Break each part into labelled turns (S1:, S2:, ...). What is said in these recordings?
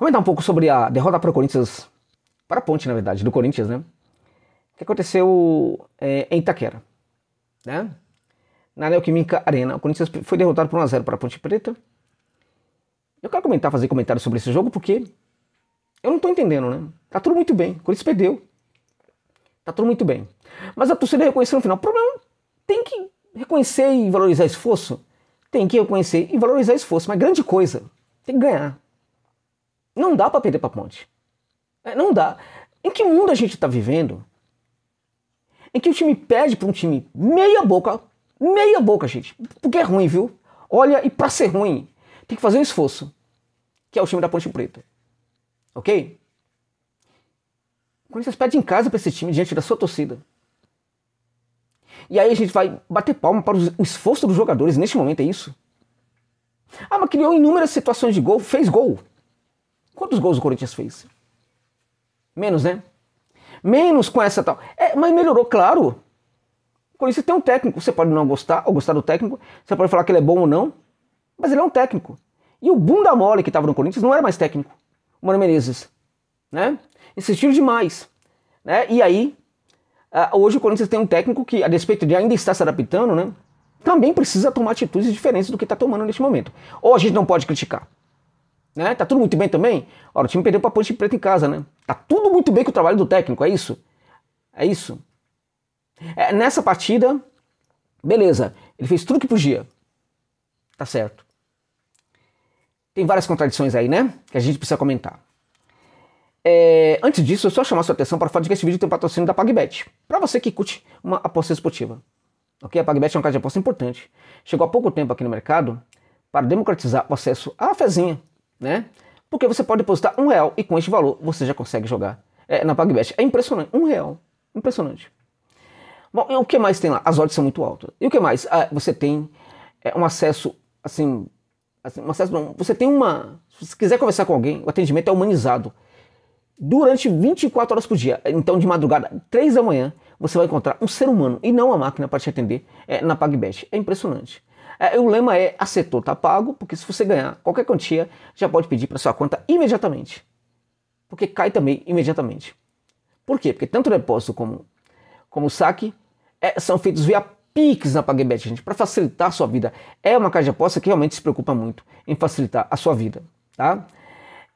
S1: comentar um pouco sobre a derrota para o Corinthians, para a ponte, na verdade, do Corinthians, né? Que aconteceu é, em Itaquera, né? Na Neoquímica Arena, o Corinthians foi derrotado por 1x0 para a Ponte Preta. Eu quero comentar, fazer comentário sobre esse jogo, porque eu não estou entendendo, né? Tá tudo muito bem. O Corinthians perdeu. Tá tudo muito bem. Mas a torcida reconheceu no final. O problema tem que reconhecer e valorizar esforço? Tem que reconhecer e valorizar esforço. Mas grande coisa. Tem que ganhar. Não dá para perder para Ponte. É, não dá. Em que mundo a gente está vivendo? Em que o time pede para um time meia boca, meia boca, gente. Porque é ruim, viu? Olha, e para ser ruim, tem que fazer um esforço. Que é o time da Ponte Preta. Ok? Quando você pede em casa para esse time diante da sua torcida. E aí a gente vai bater palma para o esforço dos jogadores neste momento, é isso? Ah, mas criou inúmeras situações de gol, fez gol. Quantos gols o Corinthians fez? Menos, né? Menos com essa tal. É, mas melhorou, claro. O Corinthians tem um técnico. Você pode não gostar ou gostar do técnico. Você pode falar que ele é bom ou não. Mas ele é um técnico. E o bunda mole que estava no Corinthians não era mais técnico. O Mano Menezes. Né? Insistiu demais. Né? E aí, ah, hoje o Corinthians tem um técnico que, a despeito de ainda estar se adaptando, né? também precisa tomar atitudes diferentes do que está tomando neste momento. Ou a gente não pode criticar. Né? Tá tudo muito bem também? Ora, o time perdeu para Ponte Preta em casa, né? Tá tudo muito bem com o trabalho do técnico, é isso? É isso. É, nessa partida, beleza, ele fez tudo que podia. Tá certo. Tem várias contradições aí, né? Que a gente precisa comentar. É, antes disso, eu só chamar sua atenção para o fato de que esse vídeo tem um patrocínio da PagBet. Para você que curte uma aposta esportiva. Ok? A PagBet é uma caso de aposta importante. Chegou há pouco tempo aqui no mercado para democratizar o acesso à fezinha né? Porque você pode depositar um real e com este valor você já consegue jogar é, na PagBet. É impressionante, um real, impressionante. Bom, o que mais tem lá? As odds são muito altas. E o que mais? Ah, você tem é, um acesso, assim, assim, um acesso não, você tem uma, se quiser conversar com alguém, o atendimento é humanizado. Durante 24 horas por dia, então de madrugada, 3 da manhã, você vai encontrar um ser humano e não a máquina para te atender é, na PagBet. É impressionante. É, o lema é acertou, tá pago, porque se você ganhar qualquer quantia, já pode pedir para sua conta imediatamente. Porque cai também imediatamente. Por quê? Porque tanto o depósito como, como o saque é, são feitos via Pix na PagBet, gente, para facilitar a sua vida. É uma caixa de aposta que realmente se preocupa muito em facilitar a sua vida, tá?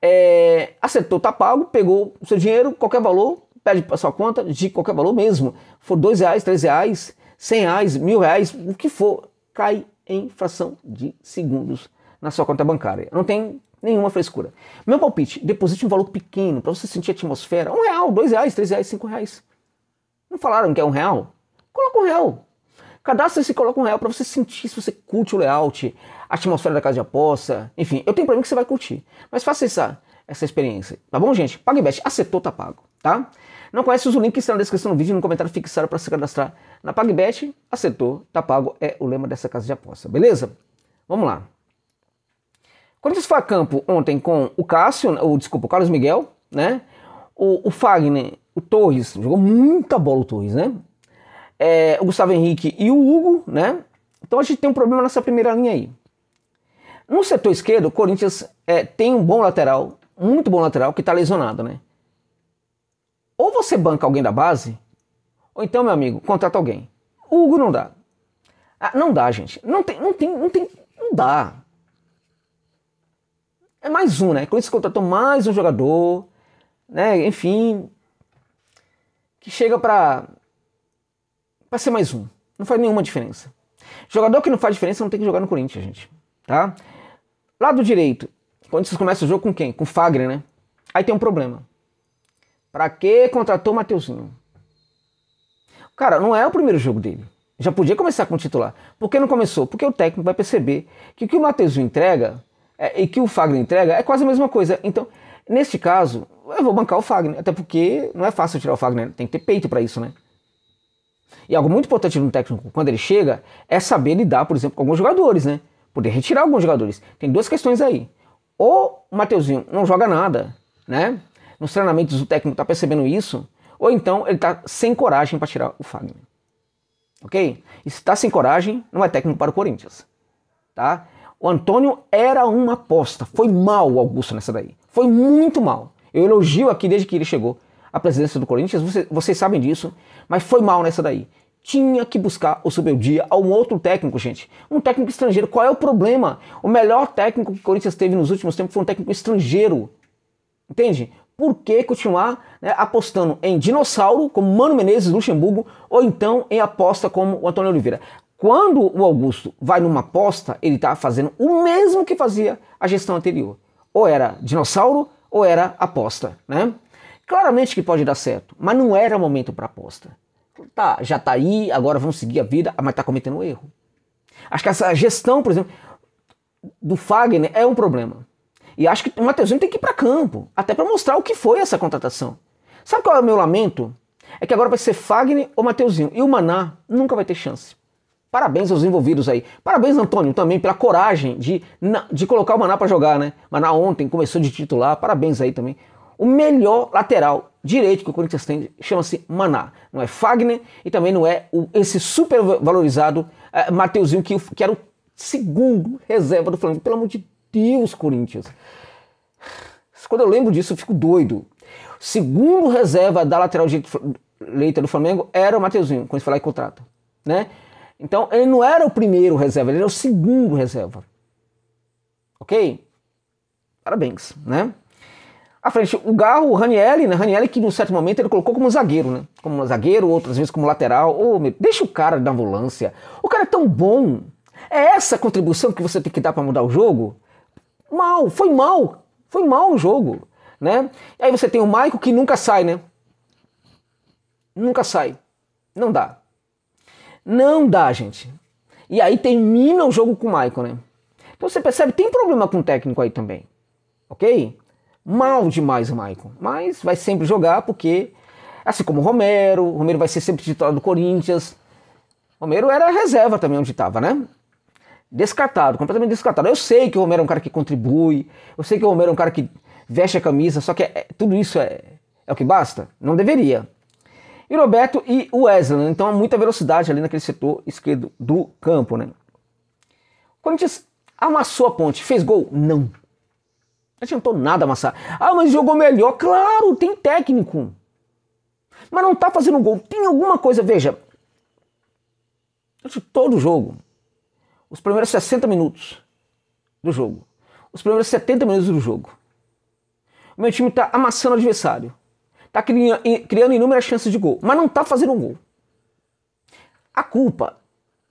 S1: É, acertou, tá pago, pegou o seu dinheiro, qualquer valor, pede para sua conta de qualquer valor mesmo. For dois reais, três reais, cem reais, mil reais, o que for, cai em fração de segundos na sua conta bancária. Não tem nenhuma frescura. Meu palpite, deposite um valor pequeno para você sentir a atmosfera. Um real, dois reais, três reais, cinco reais. Não falaram que é um real? Coloca um real. Cadastre-se e coloca um real para você sentir se você curte o layout, a atmosfera da casa de aposta. Enfim, eu tenho para mim que você vai curtir. Mas faça isso. Ah, essa experiência. Tá bom, gente? PagBet acertou, tá pago, tá? Não conhece, os links estão na descrição do vídeo e no comentário fixado para se cadastrar na PagBet. Acertou, tá pago, é o lema dessa casa de aposta, beleza? Vamos lá. Corinthians foi a campo ontem com o Cássio, ou desculpa, o Carlos Miguel, né? O, o Fagner, o Torres, jogou muita bola o Torres, né? É, o Gustavo Henrique e o Hugo, né? Então a gente tem um problema nessa primeira linha aí. No setor esquerdo, o Corinthians é, tem um bom lateral, muito bom lateral que está lesionado, né? Ou você banca alguém da base, ou então, meu amigo, contrata alguém. O Hugo não dá. Ah, não dá, gente. Não tem, não tem, não tem, não dá. É mais um, né? Com isso contratou mais um jogador, né? Enfim, que chega para para ser mais um. Não faz nenhuma diferença. Jogador que não faz diferença não tem que jogar no Corinthians, gente, tá? Lado direito, quando vocês começam o jogo com quem? Com Fagner, né? Aí tem um problema. Pra que contratou o Mateuzinho? Cara, não é o primeiro jogo dele. Já podia começar com o titular. Por que não começou? Porque o técnico vai perceber que o que o Mateuzinho entrega é, e que o Fagner entrega é quase a mesma coisa. Então, neste caso, eu vou bancar o Fagner. Até porque não é fácil tirar o Fagner. Tem que ter peito para isso, né? E algo muito importante no técnico, quando ele chega, é saber lidar, por exemplo, com alguns jogadores, né? Poder retirar alguns jogadores. Tem duas questões aí ou o Mateuzinho não joga nada, né? Nos treinamentos o técnico tá percebendo isso, ou então ele tá sem coragem para tirar o Fagner. Ok? E se está sem coragem, não é técnico para o Corinthians. Tá? O Antônio era uma aposta. Foi mal o Augusto nessa daí. Foi muito mal. Eu elogio aqui desde que ele chegou à presidência do Corinthians, vocês, vocês sabem disso, mas foi mal nessa daí tinha que buscar o seu dia a um outro técnico, gente. Um técnico estrangeiro. Qual é o problema? O melhor técnico que o Corinthians teve nos últimos tempos foi um técnico estrangeiro. Entende? Por que continuar né, apostando em dinossauro como Mano Menezes, Luxemburgo, ou então em aposta como o Antônio Oliveira? Quando o Augusto vai numa aposta, ele está fazendo o mesmo que fazia a gestão anterior. Ou era dinossauro ou era aposta, né? Claramente que pode dar certo, mas não era momento para aposta. Tá, já tá aí, agora vamos seguir a vida, ah, mas tá cometendo um erro. Acho que essa gestão, por exemplo, do Fagner é um problema. E acho que o Matheusinho tem que ir para campo, até para mostrar o que foi essa contratação. Sabe qual é o meu lamento? É que agora vai ser Fagner ou Mateuzinho. E o Maná nunca vai ter chance. Parabéns aos envolvidos aí. Parabéns, Antônio, também pela coragem de, de colocar o Maná para jogar, né? Maná ontem começou de titular. Parabéns aí também. O melhor lateral direito que o Corinthians tem chama-se Maná. Não é Fagner e também não é o, esse super valorizado eh, Mateuzinho, que, que era o segundo reserva do Flamengo. Pelo amor de Deus, Corinthians. Quando eu lembro disso, eu fico doido. Segundo reserva da lateral direita do Flamengo era o Mateuzinho, quando se falar em contrato. Né? Então, ele não era o primeiro reserva, ele era o segundo reserva. Ok? Parabéns, né? à frente, o Garro, o Ranielli, né? Ranielli que num certo momento ele colocou como zagueiro, né? Como zagueiro, outras vezes como lateral. Ô, oh, deixa o cara na volância. O cara é tão bom. É essa contribuição que você tem que dar para mudar o jogo? Mal, foi mal. Foi mal o jogo, né? E aí você tem o Maico que nunca sai, né? Nunca sai. Não dá. Não dá, gente. E aí termina o jogo com o Maico, né? Então você percebe, tem problema com o técnico aí também. OK? mal demais o Maicon, mas vai sempre jogar porque, assim como o Romero, o Romero vai ser sempre titular do Corinthians. O Romero era reserva também onde estava, né? Descartado, completamente descartado. Eu sei que o Romero é um cara que contribui, eu sei que o Romero é um cara que veste a camisa, só que é, tudo isso é, é o que basta? Não deveria. E Roberto e o Wesley, né? então há muita velocidade ali naquele setor esquerdo do campo, né? O Corinthians amassou a ponte, fez gol? Não não adiantou nada amassar. Ah, mas jogou melhor. Claro, tem técnico. Mas não tá fazendo gol. Tem alguma coisa, veja. durante todo jogo, os primeiros 60 minutos do jogo, os primeiros 70 minutos do jogo, o meu time tá amassando o adversário. Tá criando inúmeras chances de gol, mas não tá fazendo um gol. A culpa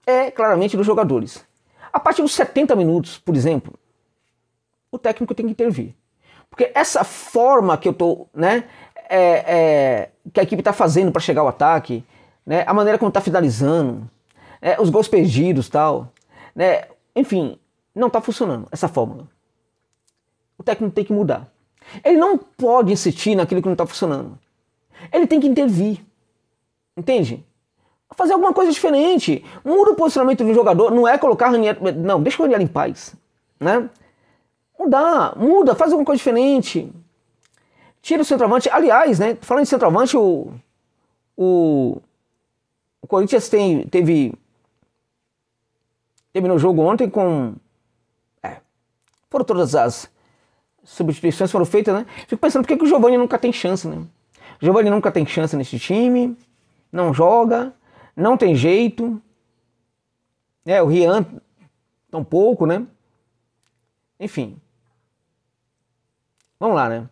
S1: é claramente dos jogadores. A partir dos 70 minutos, por exemplo, o técnico tem que intervir. Porque essa forma que eu tô, né, é, é, que a equipe está fazendo para chegar ao ataque, né, a maneira como está finalizando, é, os gols perdidos tal, né, enfim, não está funcionando essa fórmula. O técnico tem que mudar. Ele não pode insistir naquilo que não está funcionando. Ele tem que intervir. Entende? Fazer alguma coisa diferente. Muda o posicionamento do jogador. Não é colocar Raniel. Não, deixa o Raniel em paz. Né? Não dá, muda, faz alguma coisa diferente. Tira o centroavante. Aliás, né, falando em centroavante, o, o, o Corinthians tem, teve. Terminou o jogo ontem com. É, foram todas as substituições foram feitas, né? Fico pensando por que, que o Giovanni nunca tem chance, né? O Giovanni nunca tem chance nesse time, não joga, não tem jeito. É, o Rian tampouco, né? Enfim, Vamos lá, né?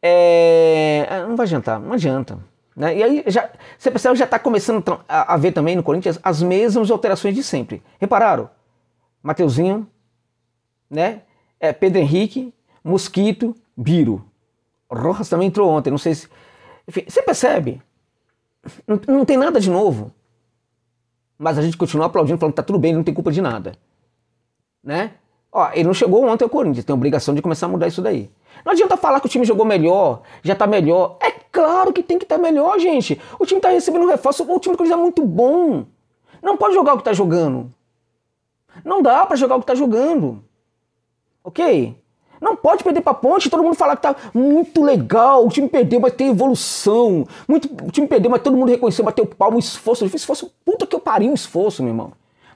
S1: É, ah, não vai adiantar, não adianta. Né? E aí já, você percebe já está começando a, a, ver também no Corinthians as mesmas alterações de sempre. Repararam? Mateuzinho, né? É, Pedro Henrique, Mosquito, Biro. Rojas também entrou ontem, não sei se. Enfim, você percebe? Não, não tem nada de novo. Mas a gente continua aplaudindo, falando que tá tudo bem, não tem culpa de nada. Né? Ó, ele não chegou ontem ao Corinthians, tem obrigação de começar a mudar isso daí. Não adianta falar que o time jogou melhor, já tá melhor. É claro que tem que estar tá melhor, gente. O time tá recebendo um reforço, o time do Corinthians é muito bom. Não pode jogar o que tá jogando. Não dá para jogar o que tá jogando. Ok? Não pode perder pra ponte, todo mundo falar que tá muito legal, o time perdeu, mas tem evolução. Muito, o time perdeu, mas todo mundo reconheceu, bateu palmo, esforço. Esforço, puta que eu pariu o esforço, meu irmão.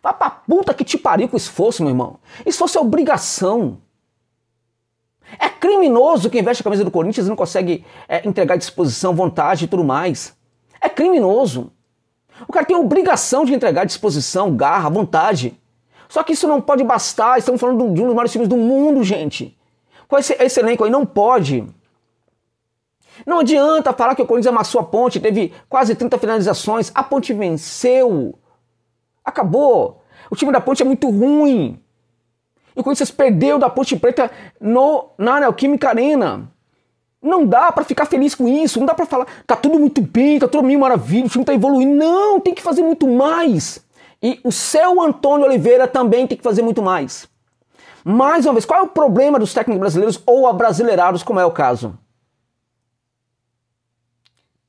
S1: Vá pra puta que te pariu com esforço, meu irmão. Esforço é obrigação. É criminoso quem veste a camisa do Corinthians e não consegue é, entregar disposição, vontade e tudo mais. É criminoso. O cara tem obrigação de entregar disposição, garra, vontade. Só que isso não pode bastar. Estamos falando de um dos maiores times do mundo, gente. Com esse, esse elenco aí, não pode. Não adianta falar que o Corinthians amassou a ponte, teve quase 30 finalizações. A ponte venceu. Acabou. O time da Ponte é muito ruim. E o Corinthians perdeu da Ponte Preta no, na Neoquímica Arena. Não dá para ficar feliz com isso. Não dá para falar, tá tudo muito bem, tá tudo meio maravilha, o time tá evoluindo. Não, tem que fazer muito mais. E o seu Antônio Oliveira também tem que fazer muito mais. Mais uma vez, qual é o problema dos técnicos brasileiros ou abrasileirados, como é o caso?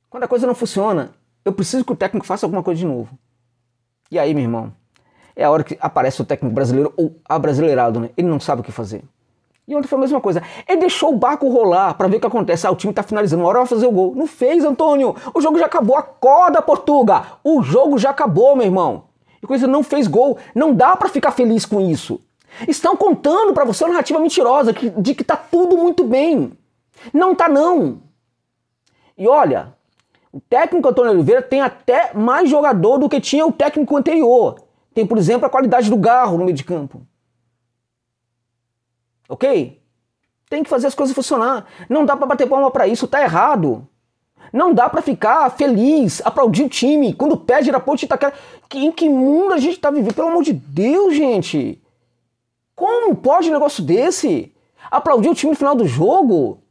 S1: Quando a coisa não funciona, eu preciso que o técnico faça alguma coisa de novo. E aí, meu irmão, é a hora que aparece o técnico brasileiro ou abrasileirado, né? Ele não sabe o que fazer. E ontem foi a mesma coisa. Ele deixou o barco rolar para ver o que acontece. Ah, o time tá finalizando, uma hora vai fazer o gol. Não fez, Antônio. O jogo já acabou. Acorda, Portuga. O jogo já acabou, meu irmão. E coisa não fez gol. Não dá para ficar feliz com isso. Estão contando para você uma narrativa mentirosa de que tá tudo muito bem. Não tá não. E olha, o técnico Antônio Oliveira tem até mais jogador do que tinha o técnico anterior. Tem, por exemplo, a qualidade do Garro no meio de campo. Ok? Tem que fazer as coisas funcionar. Não dá para bater palma para isso, tá errado. Não dá para ficar feliz, aplaudir o time quando perde era ponte Itaquera. Tá que, em que mundo a gente tá vivendo? Pelo amor de Deus, gente. Como pode um negócio desse? Aplaudir o time no final do jogo?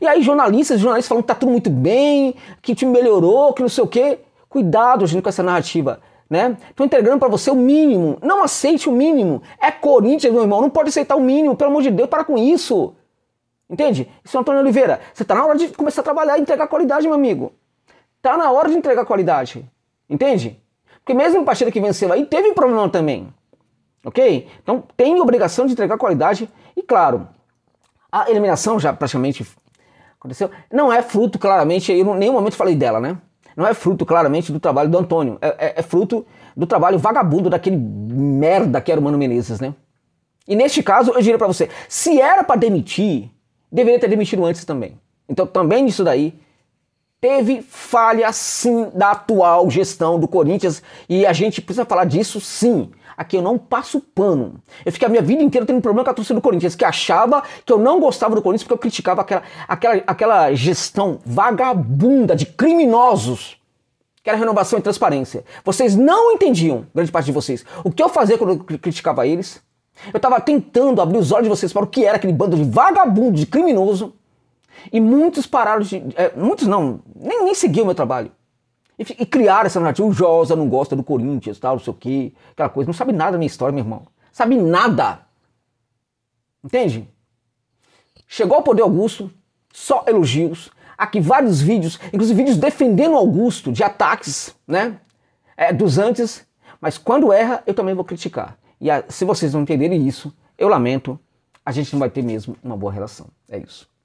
S1: E aí jornalistas, jornalistas falam que tá tudo muito bem, que o time melhorou, que não sei o quê. Cuidado, gente, com essa narrativa, né? Tô entregando para você o mínimo. Não aceite o mínimo. É Corinthians, meu irmão, não pode aceitar o mínimo, pelo amor de Deus, para com isso. Entende? Isso é Antônio Oliveira. Você tá na hora de começar a trabalhar e entregar qualidade, meu amigo. Tá na hora de entregar qualidade. Entende? Porque mesmo o partido que venceu aí teve problema também. Ok? Então tem obrigação de entregar qualidade e claro, a eliminação já praticamente aconteceu. Não é fruto, claramente, eu em nenhum momento falei dela, né? Não é fruto, claramente, do trabalho do Antônio. É, é, é fruto do trabalho vagabundo daquele merda que era o Mano Menezes, né? E neste caso, eu diria para você, se era para demitir, deveria ter demitido antes também. Então, também nisso daí, teve falha sim da atual gestão do Corinthians e a gente precisa falar disso sim. Aqui eu não passo pano. Eu fiquei a minha vida inteira tendo problema com a torcida do Corinthians, que achava que eu não gostava do Corinthians porque eu criticava aquela, aquela, aquela gestão vagabunda de criminosos que era renovação e transparência. Vocês não entendiam, grande parte de vocês, o que eu fazia quando eu criticava eles. Eu estava tentando abrir os olhos de vocês para o que era aquele bando de vagabundo, de criminoso. E muitos pararam de. É, muitos não, nem, nem seguiam o meu trabalho. E, e criaram essa narrativa. O Josa não gosta do Corinthians, tal, não sei o quê, aquela coisa. Não sabe nada da minha história, meu irmão. Sabe nada. Entende? Chegou ao poder Augusto, só elogios. Aqui vários vídeos, inclusive vídeos defendendo Augusto, de ataques, né? É, dos antes. Mas quando erra, eu também vou criticar. E a, ah, se vocês não entenderem isso, eu lamento, a gente não vai ter mesmo uma boa relação. É isso.